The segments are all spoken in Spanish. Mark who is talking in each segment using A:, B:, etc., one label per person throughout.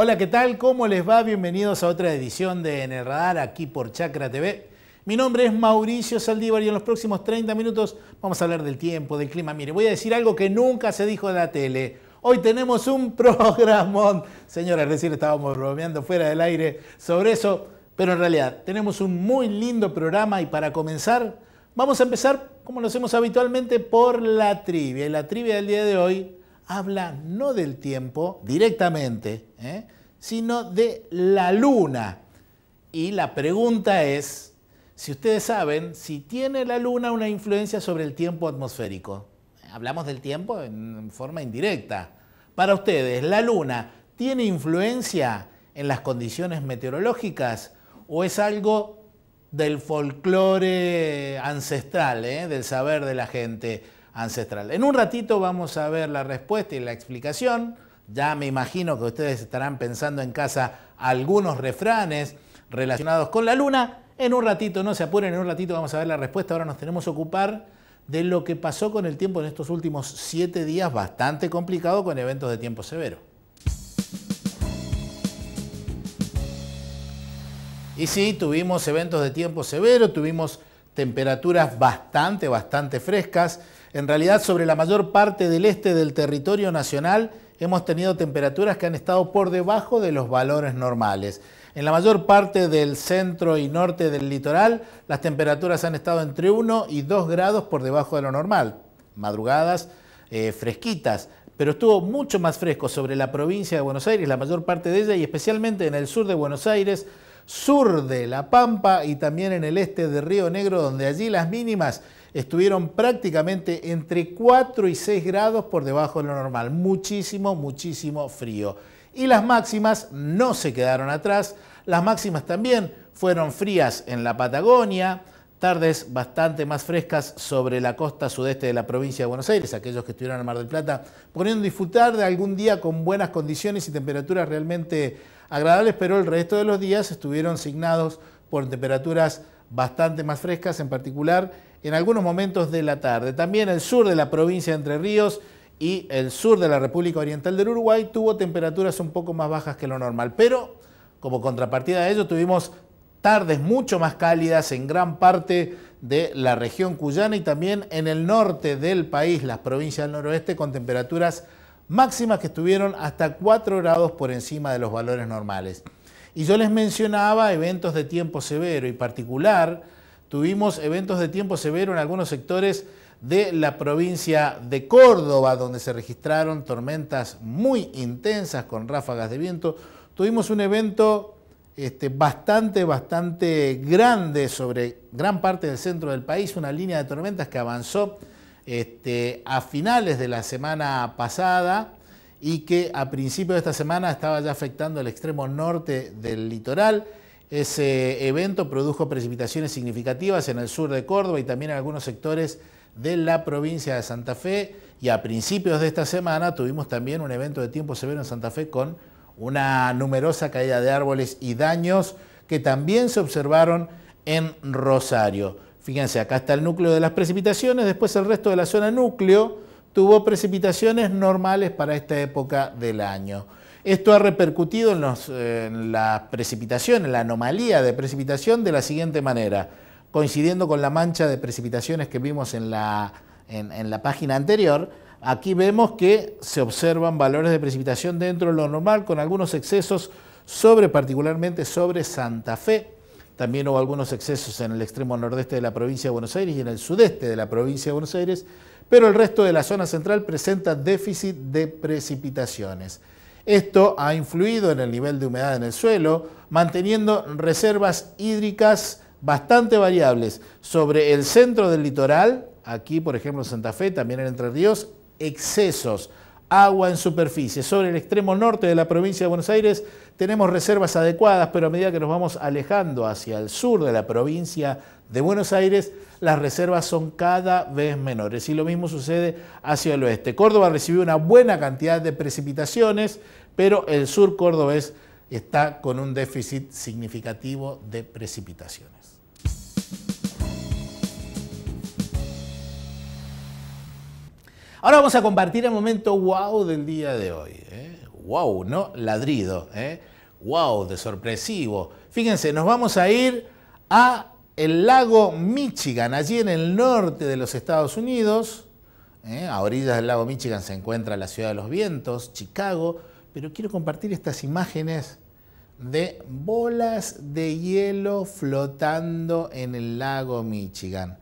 A: Hola, ¿qué tal? ¿Cómo les va? Bienvenidos a otra edición de En el Radar aquí por Chacra TV. Mi nombre es Mauricio Saldívar y en los próximos 30 minutos vamos a hablar del tiempo, del clima. Mire, voy a decir algo que nunca se dijo en la tele. Hoy tenemos un programón. Señora, recién estábamos bromeando fuera del aire sobre eso, pero en realidad tenemos un muy lindo programa y para comenzar, vamos a empezar, como lo hacemos habitualmente, por la trivia. Y la trivia del día de hoy habla no del tiempo directamente, ¿eh? sino de la luna. Y la pregunta es, si ustedes saben, si tiene la luna una influencia sobre el tiempo atmosférico. Hablamos del tiempo en forma indirecta. Para ustedes, ¿la luna tiene influencia en las condiciones meteorológicas o es algo del folclore ancestral, ¿eh? del saber de la gente? ancestral. En un ratito vamos a ver la respuesta y la explicación. Ya me imagino que ustedes estarán pensando en casa algunos refranes relacionados con la luna. En un ratito, no se apuren, en un ratito vamos a ver la respuesta. Ahora nos tenemos que ocupar de lo que pasó con el tiempo en estos últimos siete días, bastante complicado con eventos de tiempo severo. Y sí, tuvimos eventos de tiempo severo, tuvimos temperaturas bastante, bastante frescas. En realidad, sobre la mayor parte del este del territorio nacional hemos tenido temperaturas que han estado por debajo de los valores normales. En la mayor parte del centro y norte del litoral, las temperaturas han estado entre 1 y 2 grados por debajo de lo normal. Madrugadas eh, fresquitas, pero estuvo mucho más fresco sobre la provincia de Buenos Aires, la mayor parte de ella, y especialmente en el sur de Buenos Aires, sur de La Pampa y también en el este de Río Negro, donde allí las mínimas estuvieron prácticamente entre 4 y 6 grados por debajo de lo normal. Muchísimo, muchísimo frío. Y las máximas no se quedaron atrás. Las máximas también fueron frías en la Patagonia, tardes bastante más frescas sobre la costa sudeste de la provincia de Buenos Aires, aquellos que estuvieron en Mar del Plata, pudieron disfrutar de algún día con buenas condiciones y temperaturas realmente agradables, pero el resto de los días estuvieron signados por temperaturas bastante más frescas, en particular en algunos momentos de la tarde. También el sur de la provincia de Entre Ríos y el sur de la República Oriental del Uruguay tuvo temperaturas un poco más bajas que lo normal, pero como contrapartida de ello tuvimos tardes mucho más cálidas en gran parte de la región cuyana y también en el norte del país, las provincias del noroeste, con temperaturas máximas que estuvieron hasta 4 grados por encima de los valores normales. Y yo les mencionaba eventos de tiempo severo y particular tuvimos eventos de tiempo severo en algunos sectores de la provincia de Córdoba, donde se registraron tormentas muy intensas con ráfagas de viento. Tuvimos un evento este, bastante, bastante grande sobre gran parte del centro del país, una línea de tormentas que avanzó este, a finales de la semana pasada y que a principios de esta semana estaba ya afectando el extremo norte del litoral. Ese evento produjo precipitaciones significativas en el sur de Córdoba y también en algunos sectores de la provincia de Santa Fe y a principios de esta semana tuvimos también un evento de tiempo severo en Santa Fe con una numerosa caída de árboles y daños que también se observaron en Rosario. Fíjense, acá está el núcleo de las precipitaciones, después el resto de la zona núcleo, tuvo precipitaciones normales para esta época del año. Esto ha repercutido en, la precipitación, en la anomalía de precipitación de la siguiente manera, coincidiendo con la mancha de precipitaciones que vimos en la, en la página anterior, Aquí vemos que se observan valores de precipitación dentro de lo normal, con algunos excesos sobre, particularmente sobre Santa Fe. También hubo algunos excesos en el extremo nordeste de la provincia de Buenos Aires y en el sudeste de la provincia de Buenos Aires, pero el resto de la zona central presenta déficit de precipitaciones. Esto ha influido en el nivel de humedad en el suelo, manteniendo reservas hídricas bastante variables sobre el centro del litoral, aquí por ejemplo Santa Fe, también en Entre Ríos, excesos agua en superficie. Sobre el extremo norte de la provincia de Buenos Aires tenemos reservas adecuadas, pero a medida que nos vamos alejando hacia el sur de la provincia de Buenos Aires, las reservas son cada vez menores. Y lo mismo sucede hacia el oeste. Córdoba recibió una buena cantidad de precipitaciones, pero el sur cordobés está con un déficit significativo de precipitaciones. Ahora vamos a compartir el momento wow del día de hoy. ¿eh? Wow, no ladrido. ¿eh? Wow, de sorpresivo. Fíjense, nos vamos a ir a el lago Michigan, allí en el norte de los Estados Unidos. ¿eh? A orillas del lago Michigan se encuentra la ciudad de los vientos, Chicago. Pero quiero compartir estas imágenes de bolas de hielo flotando en el lago Michigan.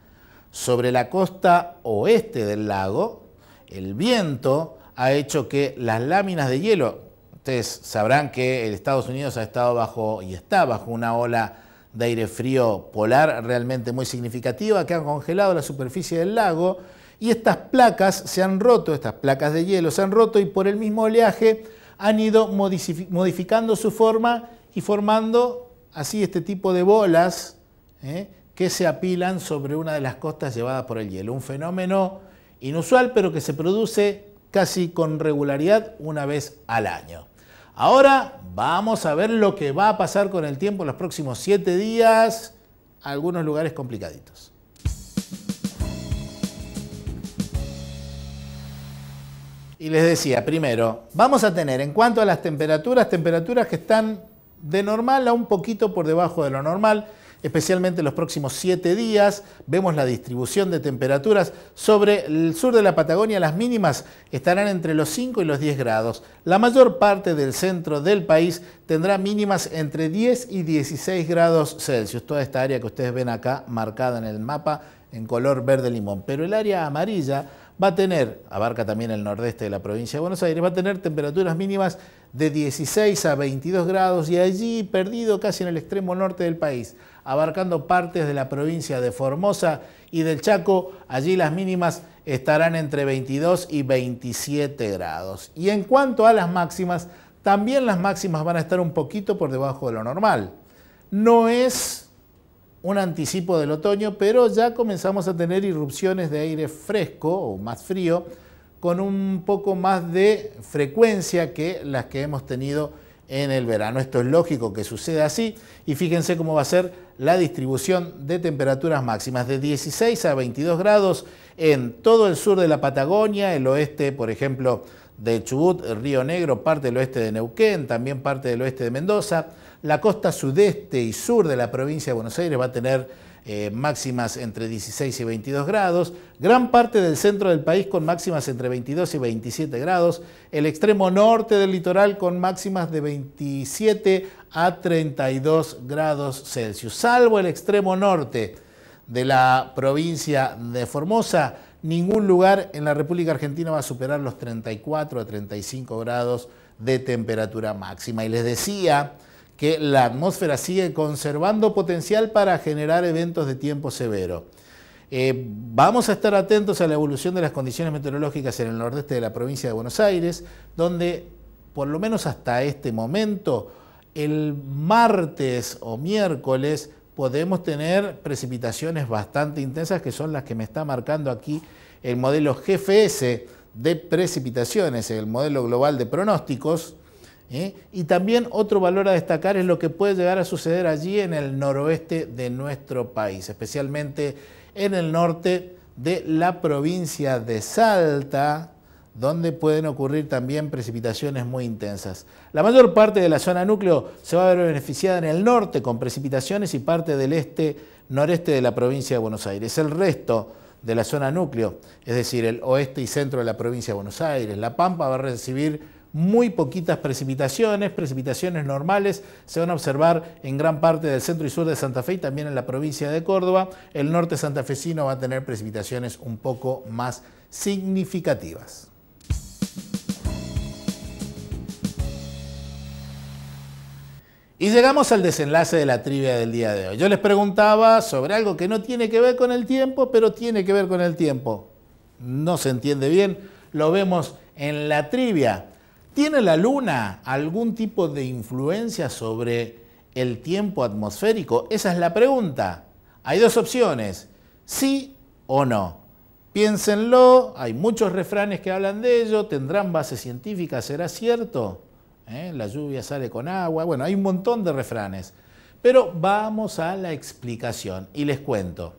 A: Sobre la costa oeste del lago el viento ha hecho que las láminas de hielo, ustedes sabrán que el Estados Unidos ha estado bajo y está bajo una ola de aire frío polar realmente muy significativa que han congelado la superficie del lago y estas placas se han roto, estas placas de hielo se han roto y por el mismo oleaje han ido modificando su forma y formando así este tipo de bolas ¿eh? que se apilan sobre una de las costas llevadas por el hielo. Un fenómeno inusual, pero que se produce casi con regularidad una vez al año. Ahora vamos a ver lo que va a pasar con el tiempo en los próximos siete días, algunos lugares complicaditos. Y les decía, primero, vamos a tener en cuanto a las temperaturas, temperaturas que están de normal a un poquito por debajo de lo normal especialmente los próximos siete días. Vemos la distribución de temperaturas. Sobre el sur de la Patagonia las mínimas estarán entre los 5 y los 10 grados. La mayor parte del centro del país tendrá mínimas entre 10 y 16 grados Celsius. Toda esta área que ustedes ven acá marcada en el mapa en color verde limón. Pero el área amarilla va a tener, abarca también el nordeste de la provincia de Buenos Aires, va a tener temperaturas mínimas de 16 a 22 grados y allí perdido casi en el extremo norte del país abarcando partes de la provincia de Formosa y del Chaco. Allí las mínimas estarán entre 22 y 27 grados. Y en cuanto a las máximas, también las máximas van a estar un poquito por debajo de lo normal. No es un anticipo del otoño, pero ya comenzamos a tener irrupciones de aire fresco o más frío con un poco más de frecuencia que las que hemos tenido en el verano. Esto es lógico que suceda así y fíjense cómo va a ser la distribución de temperaturas máximas de 16 a 22 grados en todo el sur de la Patagonia, el oeste, por ejemplo, de Chubut, Río Negro, parte del oeste de Neuquén, también parte del oeste de Mendoza. La costa sudeste y sur de la provincia de Buenos Aires va a tener eh, máximas entre 16 y 22 grados, gran parte del centro del país con máximas entre 22 y 27 grados, el extremo norte del litoral con máximas de 27 a 32 grados Celsius, salvo el extremo norte de la provincia de Formosa, ningún lugar en la República Argentina va a superar los 34 a 35 grados de temperatura máxima. Y les decía que la atmósfera sigue conservando potencial para generar eventos de tiempo severo. Eh, vamos a estar atentos a la evolución de las condiciones meteorológicas en el nordeste de la provincia de Buenos Aires, donde por lo menos hasta este momento, el martes o miércoles, podemos tener precipitaciones bastante intensas, que son las que me está marcando aquí el modelo GFS de precipitaciones, el modelo global de pronósticos, ¿Eh? Y también otro valor a destacar es lo que puede llegar a suceder allí en el noroeste de nuestro país, especialmente en el norte de la provincia de Salta, donde pueden ocurrir también precipitaciones muy intensas. La mayor parte de la zona núcleo se va a ver beneficiada en el norte con precipitaciones y parte del este noreste de la provincia de Buenos Aires. El resto de la zona núcleo, es decir, el oeste y centro de la provincia de Buenos Aires, La Pampa va a recibir muy poquitas precipitaciones, precipitaciones normales se van a observar en gran parte del centro y sur de Santa Fe y también en la provincia de Córdoba. El norte santafesino va a tener precipitaciones un poco más significativas. Y llegamos al desenlace de la trivia del día de hoy. Yo les preguntaba sobre algo que no tiene que ver con el tiempo, pero tiene que ver con el tiempo. No se entiende bien, lo vemos en la trivia. ¿Tiene la Luna algún tipo de influencia sobre el tiempo atmosférico? Esa es la pregunta. Hay dos opciones, sí o no. Piénsenlo, hay muchos refranes que hablan de ello, tendrán base científica, será cierto. ¿eh? La lluvia sale con agua, bueno, hay un montón de refranes. Pero vamos a la explicación y les cuento.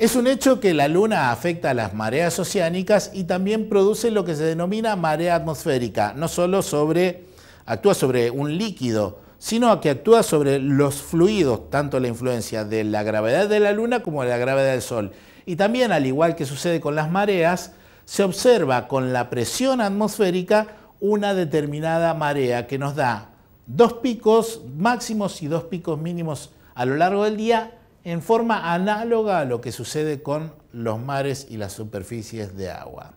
A: Es un hecho que la luna afecta a las mareas oceánicas y también produce lo que se denomina marea atmosférica, no solo sobre, actúa sobre un líquido, sino que actúa sobre los fluidos, tanto la influencia de la gravedad de la luna como la gravedad del sol. Y también, al igual que sucede con las mareas, se observa con la presión atmosférica una determinada marea que nos da dos picos máximos y dos picos mínimos a lo largo del día en forma análoga a lo que sucede con los mares y las superficies de agua.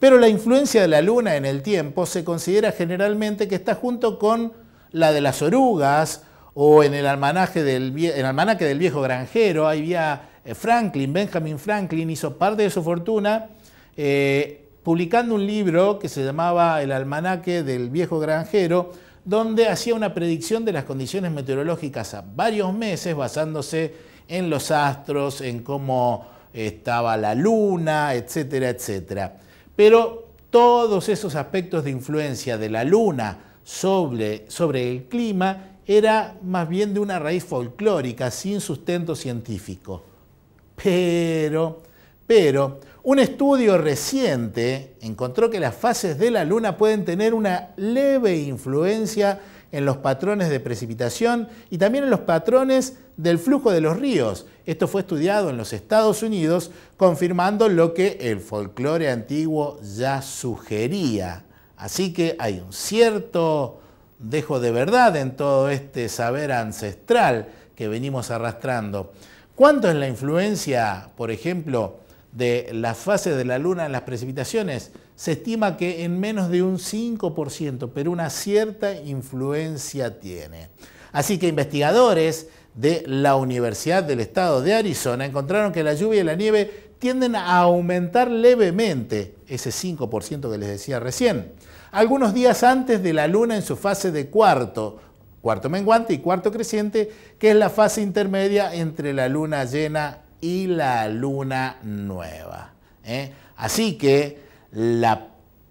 A: Pero la influencia de la luna en el tiempo se considera generalmente que está junto con la de las orugas o en el almanaque del, viejo granjero. Ahí había eh, Franklin, Benjamin Franklin hizo parte de su fortuna eh, publicando un libro que se llamaba El almanaque del viejo granjero, donde hacía una predicción de las condiciones meteorológicas a varios meses basándose en los astros, en cómo estaba la luna, etcétera, etcétera. Pero todos esos aspectos de influencia de la luna sobre, sobre el clima era más bien de una raíz folclórica, sin sustento científico. Pero, pero, un estudio reciente encontró que las fases de la luna pueden tener una leve influencia en los patrones de precipitación y también en los patrones del flujo de los ríos. Esto fue estudiado en los Estados Unidos, confirmando lo que el folclore antiguo ya sugería. Así que hay un cierto dejo de verdad en todo este saber ancestral que venimos arrastrando. ¿Cuánto es la influencia, por ejemplo, de las fases de la luna en las precipitaciones? se estima que en menos de un 5%, pero una cierta influencia tiene. Así que investigadores de la Universidad del Estado de Arizona encontraron que la lluvia y la nieve tienden a aumentar levemente ese 5% que les decía recién, algunos días antes de la luna en su fase de cuarto, cuarto menguante y cuarto creciente, que es la fase intermedia entre la luna llena y la luna nueva. ¿eh? Así que la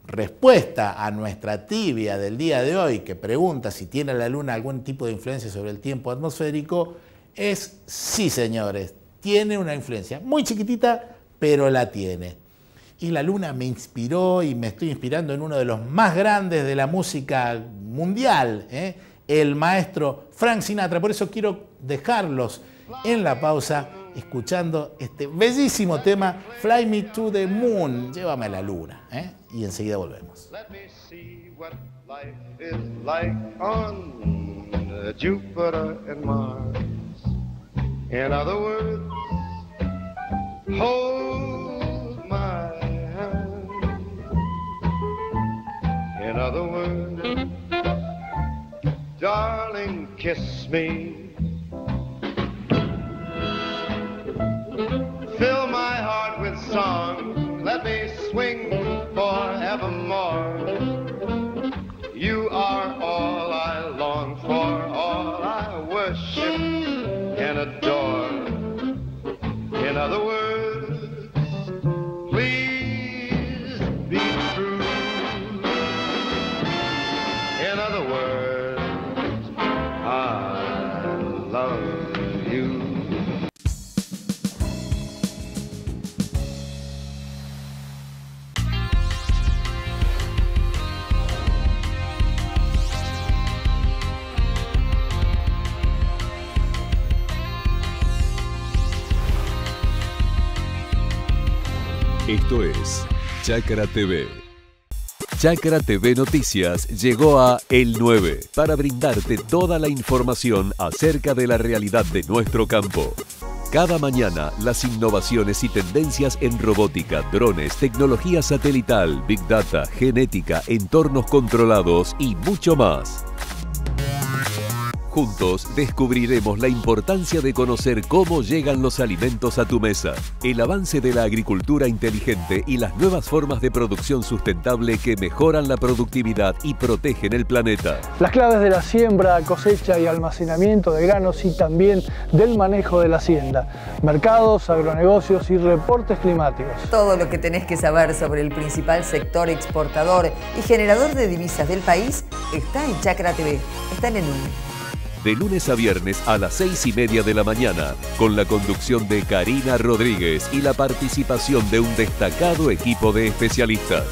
A: respuesta a nuestra tibia del día de hoy, que pregunta si tiene la Luna algún tipo de influencia sobre el tiempo atmosférico, es sí, señores, tiene una influencia muy chiquitita, pero la tiene. Y la Luna me inspiró y me estoy inspirando en uno de los más grandes de la música mundial, ¿eh? el maestro Frank Sinatra. Por eso quiero dejarlos en la pausa escuchando este bellísimo tema Fly Me to the Moon, llévame a la luna. ¿eh? Y enseguida volvemos. Let me see what life is like on Jupiter and Mars. In other words, hold my hand. In other words, darling, kiss me. Fill my heart with song. Let me swing Esto es Chakra TV. Chakra TV Noticias llegó a El 9 para brindarte toda la información acerca de la realidad de nuestro campo. Cada mañana, las innovaciones y tendencias en robótica, drones, tecnología satelital, big data, genética, entornos controlados y mucho más. Juntos descubriremos la importancia de conocer cómo llegan los alimentos a tu mesa, el avance de la agricultura inteligente y las nuevas formas de producción sustentable que mejoran la productividad y protegen el planeta. Las claves de la siembra, cosecha y almacenamiento de granos y también del manejo de la hacienda, mercados, agronegocios y reportes climáticos. Todo lo que tenés que saber sobre el principal sector exportador y generador de divisas del país está en Chacra TV. Está en el de lunes a viernes a las seis y media de la mañana, con la conducción de Karina Rodríguez y la participación de un destacado equipo de especialistas.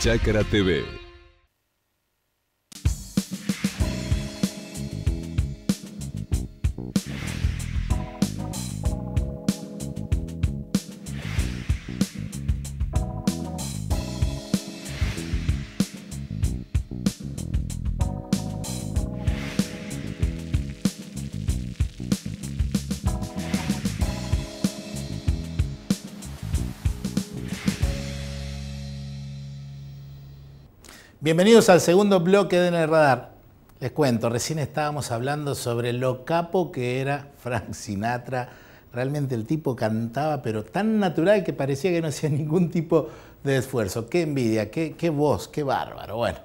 A: Chácara TV. Bienvenidos al segundo bloque de En el Radar. Les cuento, recién estábamos hablando sobre lo capo que era Frank Sinatra. Realmente el tipo cantaba, pero tan natural que parecía que no hacía ningún tipo de esfuerzo. Qué envidia, qué, qué voz, qué bárbaro. Bueno,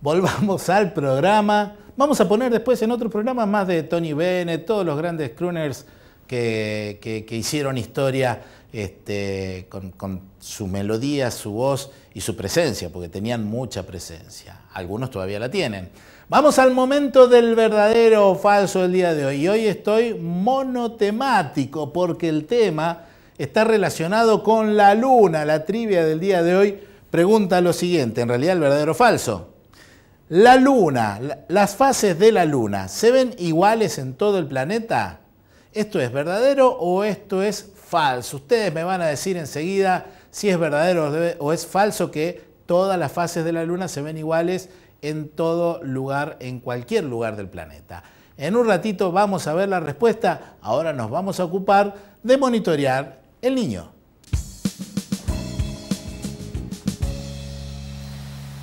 A: volvamos al programa. Vamos a poner después en otro programa más de Tony Bennett, todos los grandes crooners que, que, que hicieron historia este, con, su melodía, su voz y su presencia, porque tenían mucha presencia. Algunos todavía la tienen. Vamos al momento del verdadero o falso del día de hoy. Y hoy estoy monotemático, porque el tema está relacionado con la luna. La trivia del día de hoy pregunta lo siguiente, en realidad el verdadero o falso. La luna, las fases de la luna, ¿se ven iguales en todo el planeta? ¿Esto es verdadero o esto es falso. Ustedes me van a decir enseguida si es verdadero o es falso que todas las fases de la Luna se ven iguales en todo lugar, en cualquier lugar del planeta. En un ratito vamos a ver la respuesta, ahora nos vamos a ocupar de monitorear el niño.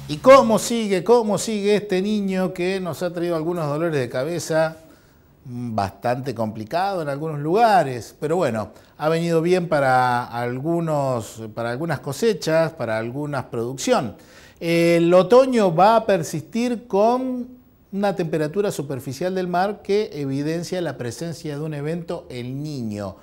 A: ¿Y cómo sigue, cómo sigue este niño que nos ha traído algunos dolores de cabeza bastante complicado en algunos lugares, pero bueno, ha venido bien para, algunos, para algunas cosechas, para algunas producción. El otoño va a persistir con una temperatura superficial del mar que evidencia la presencia de un evento El Niño.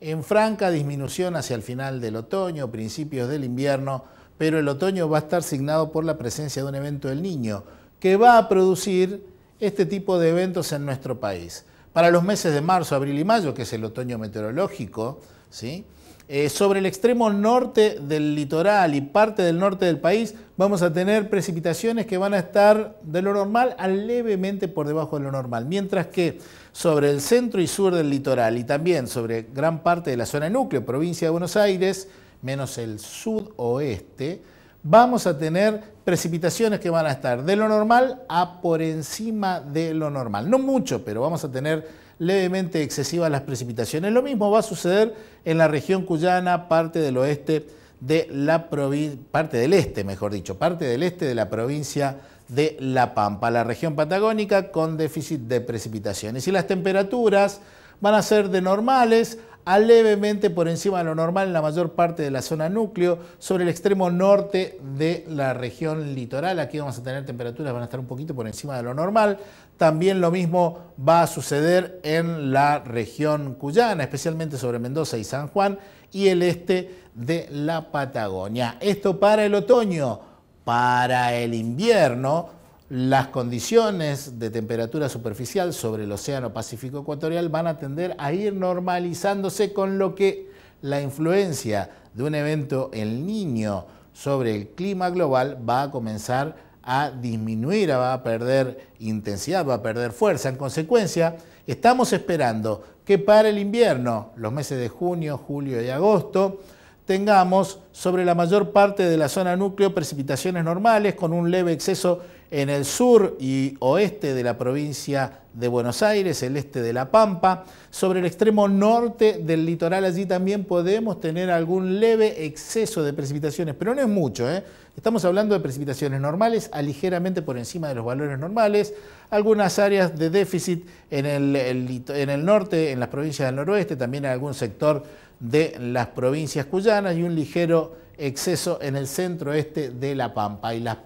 A: En franca disminución hacia el final del otoño, principios del invierno, pero el otoño va a estar signado por la presencia de un evento El Niño que va a producir este tipo de eventos en nuestro país. Para los meses de marzo, abril y mayo, que es el otoño meteorológico, ¿sí? Eh, sobre el extremo norte del litoral y parte del norte del país vamos a tener precipitaciones que van a estar de lo normal a levemente por debajo de lo normal, mientras que sobre el centro y sur del litoral y también sobre gran parte de la zona núcleo, provincia de Buenos Aires, menos el sudoeste, vamos a tener precipitaciones que van a estar de lo normal a por encima de lo normal. No mucho, pero vamos a tener levemente excesivas las precipitaciones. Lo mismo va a suceder en la región cuyana, parte del oeste de la provincia, parte del este, mejor dicho, parte del este de la provincia de La Pampa, la región patagónica con déficit de precipitaciones. Y las temperaturas van a ser de normales a levemente por encima de lo normal en la mayor parte de la zona núcleo, sobre el extremo norte de la región litoral. Aquí vamos a tener temperaturas, van a estar un poquito por encima de lo normal. También lo mismo va a suceder en la región cuyana, especialmente sobre Mendoza y San Juan y el este de la Patagonia. Esto para el otoño, para el invierno las condiciones de temperatura superficial sobre el Océano Pacífico Ecuatorial van a tender a ir normalizándose con lo que la influencia de un evento El Niño sobre el clima global va a comenzar a disminuir, va a perder intensidad, va a perder fuerza. En consecuencia, estamos esperando que para el invierno, los meses de junio, julio y agosto, tengamos sobre la mayor parte de la zona núcleo precipitaciones normales con un leve exceso en el sur y oeste de la provincia de Buenos Aires, el este de La Pampa, sobre el extremo norte del litoral allí también podemos tener algún leve exceso de precipitaciones, pero no es mucho. ¿eh? Estamos hablando de precipitaciones normales a ligeramente por encima de los valores normales, algunas áreas de déficit en el, en el norte, en las provincias del noroeste, también en algún sector de las provincias cuyanas y un ligero exceso en el centro este de La Pampa y las,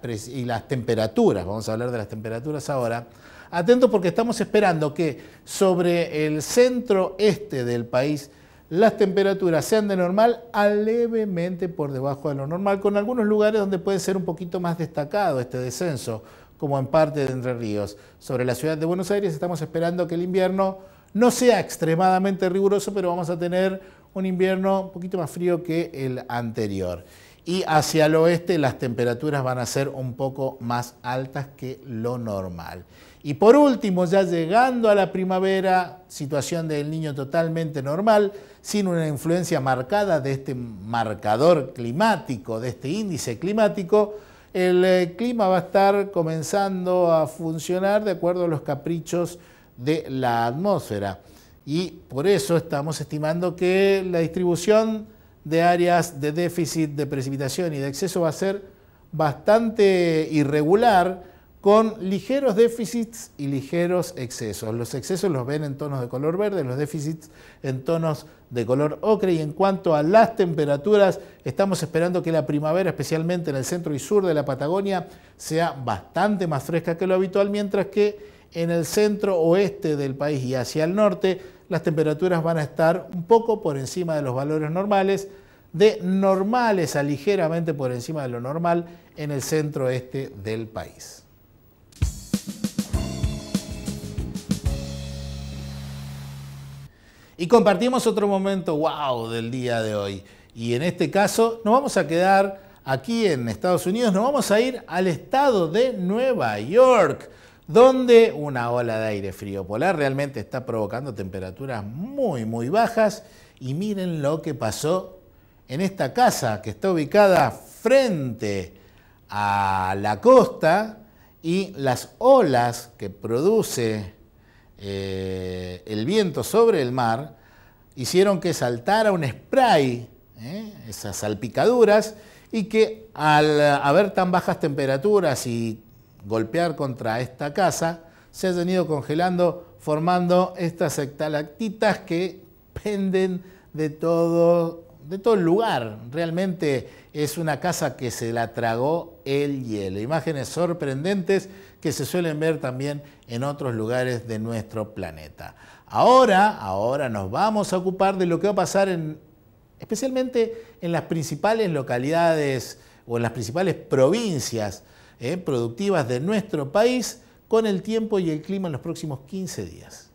A: temperaturas, vamos a hablar de las temperaturas ahora. Atento porque estamos esperando que sobre el centro este del país las temperaturas sean de normal a levemente por debajo de lo normal, con algunos lugares donde puede ser un poquito más destacado este descenso, como en parte de Entre Ríos. Sobre la ciudad de Buenos Aires estamos esperando que el invierno no sea extremadamente riguroso, pero vamos a tener un invierno un poquito más frío que el anterior. Y hacia el oeste las temperaturas van a ser un poco más altas que lo normal. Y por último, ya llegando a la primavera, situación del niño totalmente normal, sin una influencia marcada de este marcador climático, de este índice climático, el eh, clima va a estar comenzando a funcionar de acuerdo a los caprichos de la atmósfera y por eso estamos estimando que la distribución de áreas de déficit, de precipitación y de exceso va a ser bastante irregular, con ligeros déficits y ligeros excesos. Los excesos los ven en tonos de color verde, los déficits en tonos de color ocre. Y en cuanto a las temperaturas, estamos esperando que la primavera, especialmente en el centro y sur de la Patagonia, sea bastante más fresca que lo habitual, mientras que en el centro oeste del país y hacia el norte las temperaturas van a estar un poco por encima de los valores normales, de normales a ligeramente por encima de lo normal en el centro este del país. Y compartimos otro momento wow del día de hoy. Y en este caso nos vamos a quedar aquí en Estados Unidos, nos vamos a ir al estado de Nueva York donde una ola de aire frío polar realmente está provocando temperaturas muy, muy bajas. Y miren lo que pasó en esta casa que está ubicada frente a la costa y las olas que produce eh, el viento sobre el mar hicieron que saltara un spray, eh, esas salpicaduras, y que al haber tan bajas temperaturas y golpear contra esta casa, se ha venido congelando formando estas estalactitas que penden de todo, de todo el lugar. Realmente es una casa que se la tragó el hielo. Imágenes sorprendentes que se suelen ver también en otros lugares de nuestro planeta. Ahora, ahora nos vamos a ocupar de lo que va a pasar en, especialmente en las principales localidades o en las principales provincias eh, productivas de nuestro país con el tiempo y el clima en los próximos 15 días.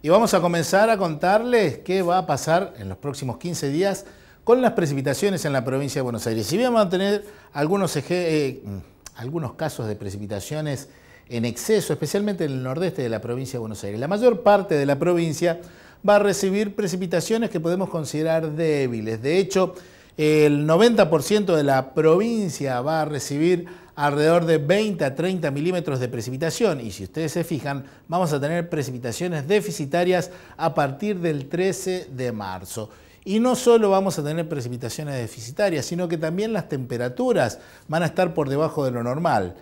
A: Y vamos a comenzar a contarles qué va a pasar en los próximos 15 días con las precipitaciones en la provincia de Buenos Aires. Si bien van a tener eh, mm, algunos casos de precipitaciones en exceso, especialmente en el nordeste de la provincia de Buenos Aires, la mayor parte de la provincia va a recibir precipitaciones que podemos considerar débiles. De hecho, el 90% de la provincia va a recibir alrededor de 20 a 30 milímetros de precipitación y si ustedes se fijan vamos a tener precipitaciones deficitarias a partir del 13 de marzo. Y no solo vamos a tener precipitaciones deficitarias, sino que también las temperaturas van a estar por debajo de lo normal.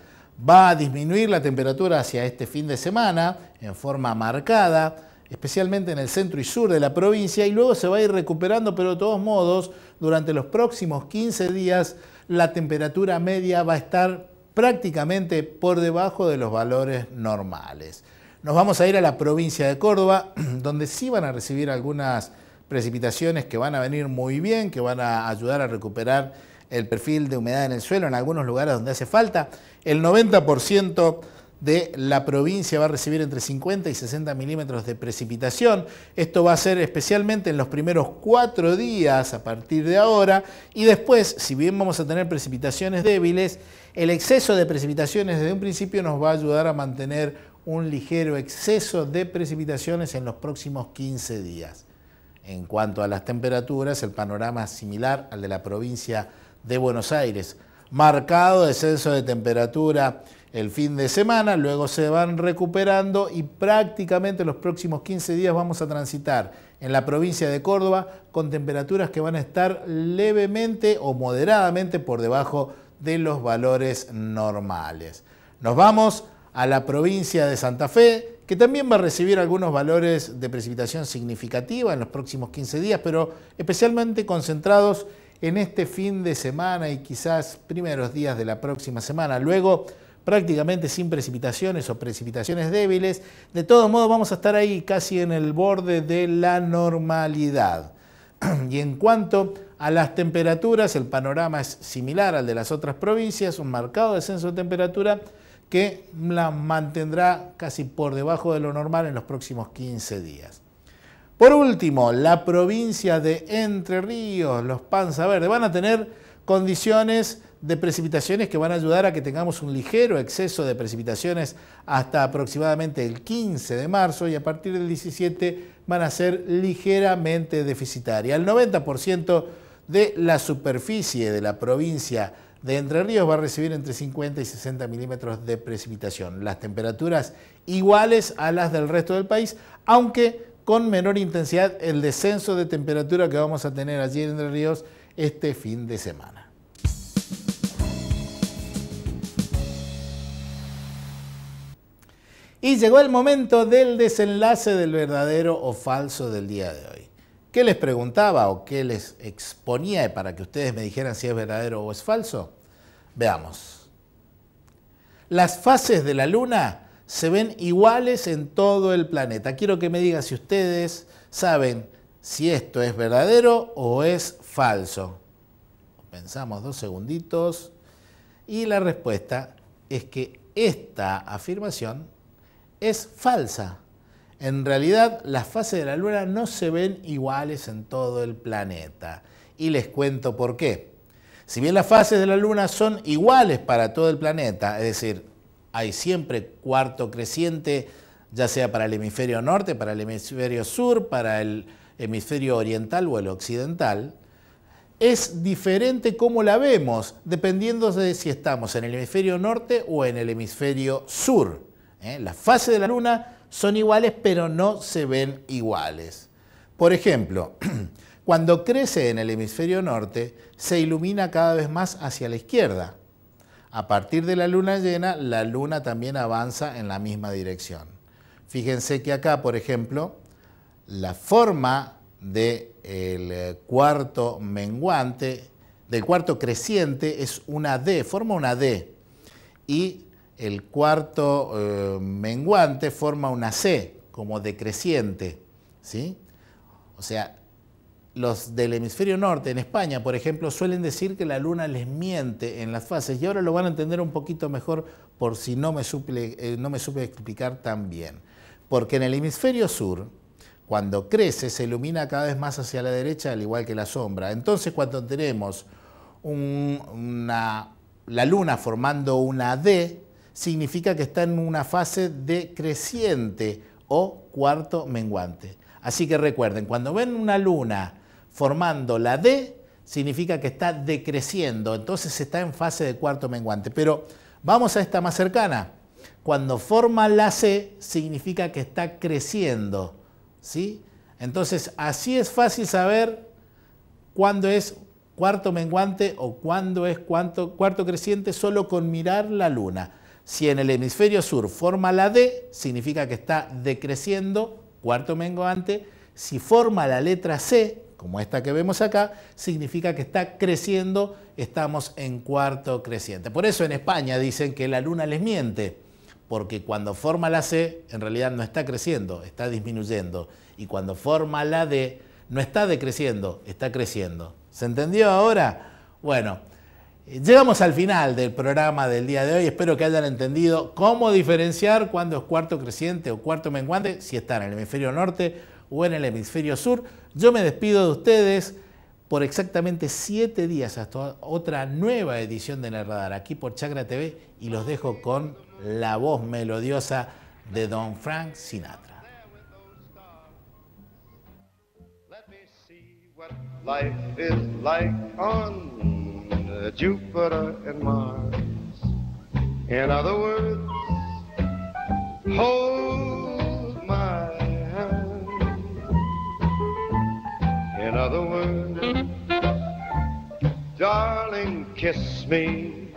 A: Va a disminuir la temperatura hacia este fin de semana en forma marcada, especialmente en el centro y sur de la provincia, y luego se va a ir recuperando, pero de todos modos, durante los próximos 15 días, la temperatura media va a estar prácticamente por debajo de los valores normales. Nos vamos a ir a la provincia de Córdoba, donde sí van a recibir algunas precipitaciones que van a venir muy bien, que van a ayudar a recuperar el perfil de humedad en el suelo en algunos lugares donde hace falta. El 90% de la provincia va a recibir entre 50 y 60 milímetros de precipitación. Esto va a ser especialmente en los primeros cuatro días a partir de ahora y después, si bien vamos a tener precipitaciones débiles, el exceso de precipitaciones desde un principio nos va a ayudar a mantener un ligero exceso de precipitaciones en los próximos 15 días. En cuanto a las temperaturas, el panorama es similar al de la provincia de Buenos Aires. Marcado descenso de temperatura el fin de semana, luego se van recuperando y prácticamente los próximos 15 días vamos a transitar en la provincia de Córdoba con temperaturas que van a estar levemente o moderadamente por debajo de los valores normales. Nos vamos a la provincia de Santa Fe, que también va a recibir algunos valores de precipitación significativa en los próximos 15 días, pero especialmente concentrados en este fin de semana y quizás primeros días de la próxima semana. Luego prácticamente sin precipitaciones o precipitaciones débiles. De todos modos vamos a estar ahí casi en el borde de la normalidad. Y en cuanto a las temperaturas, el panorama es similar al de las otras provincias, un marcado descenso de temperatura que la mantendrá casi por debajo de lo normal en los próximos 15 días. Por último, la provincia de Entre Ríos, los Panza Verde, van a tener condiciones de precipitaciones que van a ayudar a que tengamos un ligero exceso de precipitaciones hasta aproximadamente el 15 de marzo y a partir del 17 van a ser ligeramente deficitarias. El 90% de la superficie de la provincia de Entre Ríos va a recibir entre 50 y 60 milímetros de precipitación. Las temperaturas iguales a las del resto del país, aunque con menor intensidad el descenso de temperatura que vamos a tener allí en Entre Ríos este fin de semana. Y llegó el momento del desenlace del verdadero o falso del día de hoy. ¿Qué les preguntaba o qué les exponía para que ustedes me dijeran si es verdadero o es falso? Veamos. Las fases de la luna se ven iguales en todo el planeta. Quiero que me digan si ustedes saben si esto es verdadero o es falso. Pensamos dos segunditos y la respuesta es que esta afirmación es falsa. En realidad, las fases de la Luna no se ven iguales en todo el planeta. Y les cuento por qué. Si bien las fases de la Luna son iguales para todo el planeta, es decir, hay siempre cuarto creciente, ya sea para el hemisferio norte, para el hemisferio sur, para el hemisferio oriental o el occidental, es diferente cómo la vemos, dependiendo de si estamos en el hemisferio norte o en el hemisferio sur. ¿eh? Las fases de la luna son iguales, pero no se ven iguales. Por ejemplo, cuando crece en el hemisferio norte, se ilumina cada vez más hacia la izquierda. A partir de la luna llena, la luna también avanza en la misma dirección. Fíjense que acá, por ejemplo, la forma del eh, cuarto menguante, del cuarto creciente, es una D, forma una D. Y el cuarto eh, menguante forma una C, como decreciente. ¿sí? O sea, los del hemisferio norte, en España, por ejemplo, suelen decir que la luna les miente en las fases y ahora lo van a entender un poquito mejor por si no me, suple, eh, no me supe explicar tan bien. Porque en el hemisferio sur, cuando crece, se ilumina cada vez más hacia la derecha, al igual que la sombra. Entonces, cuando tenemos una, la luna formando una D, significa que está en una fase decreciente o cuarto menguante. Así que recuerden, cuando ven una luna formando la D, significa que está decreciendo, entonces está en fase de cuarto menguante. Pero vamos a esta más cercana. Cuando forma la C, significa que está creciendo. ¿sí? Entonces, así es fácil saber cuándo es cuarto menguante o cuándo es cuarto creciente solo con mirar la luna. Si en el hemisferio sur forma la D, significa que está decreciendo, cuarto menguante. Si forma la letra C, como esta que vemos acá, significa que está creciendo, estamos en cuarto creciente. Por eso en España dicen que la luna les miente, porque cuando forma la C, en realidad no está creciendo, está disminuyendo. Y cuando forma la D, no está decreciendo, está creciendo. ¿Se entendió ahora? Bueno. Llegamos al final del programa del día de hoy. Espero que hayan entendido cómo diferenciar cuando es cuarto creciente o cuarto menguante, si está en el hemisferio norte o en el hemisferio sur. Yo me despido de ustedes por exactamente siete días hasta otra nueva edición de Radar, aquí por Chakra TV y los dejo con la voz melodiosa de Don Frank Sinatra. Jupiter and Mars. In other words, hold my hand. In other words, darling, kiss me.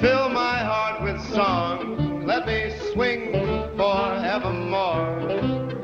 A: Fill my heart with song. Let me swing forevermore.